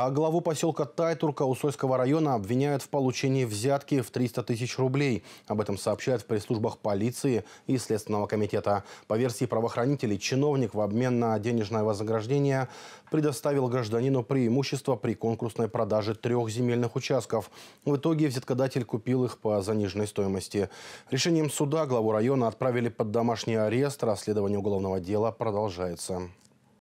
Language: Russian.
А главу поселка Тайтурка Усольского района обвиняют в получении взятки в 300 тысяч рублей. Об этом сообщают в пресс-службах полиции и Следственного комитета. По версии правоохранителей, чиновник в обмен на денежное вознаграждение предоставил гражданину преимущество при конкурсной продаже трех земельных участков. В итоге взяткодатель купил их по заниженной стоимости. Решением суда главу района отправили под домашний арест. Расследование уголовного дела продолжается.